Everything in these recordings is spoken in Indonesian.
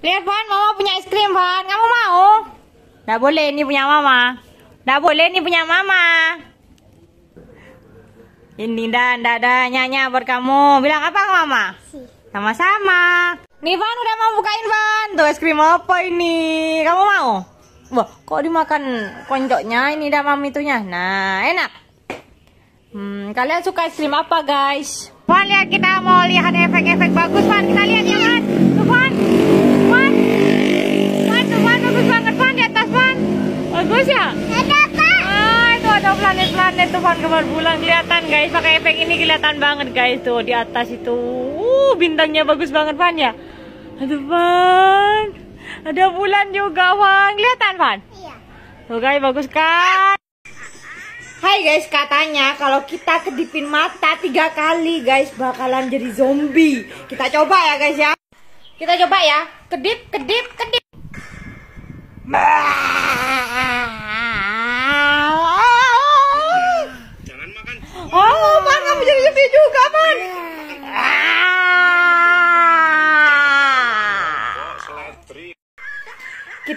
Lihat Van, Mama punya es krim Van. Kamu mau? tidak boleh, ini punya Mama. tidak boleh, ini punya Mama. Ini dan ada nyanya buat kamu. Bilang apa ke Mama? Sama-sama. Nih Van udah mau bukain Van. Tuh es krim apa ini? Kamu mau? Wah, kok dimakan konjoknya ini dah mami itunya. Nah, enak. Hmm, kalian suka es krim apa, guys? Van, lihat kita mau lihat efek-efek bagus, Van. Kita lihat ya, Van. Tuh, Van. tuh kembar bulan kelihatan guys pakai efek ini kelihatan banget guys tuh di atas itu uh, bintangnya bagus banget Van ya ada Van ada bulan juga Van kelihatan Van iya tuh guys bagus kan Hai guys katanya kalau kita kedipin mata tiga kali guys bakalan jadi zombie kita coba ya guys ya kita coba ya kedip kedip kedip bah!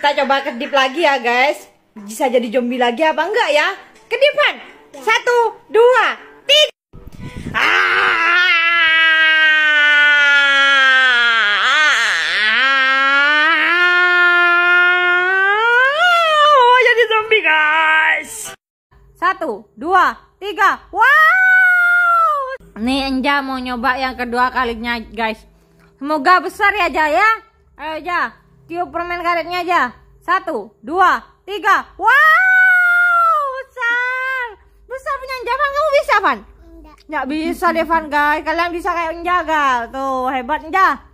Kita coba kedip lagi ya guys. Bisa jadi zombie lagi apa enggak ya? Kedipan. Satu, dua, tiga. Ah! Satu, dua, tiga. Wow! Nih Enja mau nyoba yang kedua kalinya, guys. Semoga besar ya, Jaya. Ayo, Jaya tiup permen karetnya aja. Satu, dua, tiga. Wow, besar. Besar punya Javan. Kamu bisa, Van? Enggak. bisa, Devan, guys. Kalian bisa kayak Enja, Tuh, hebat Enja.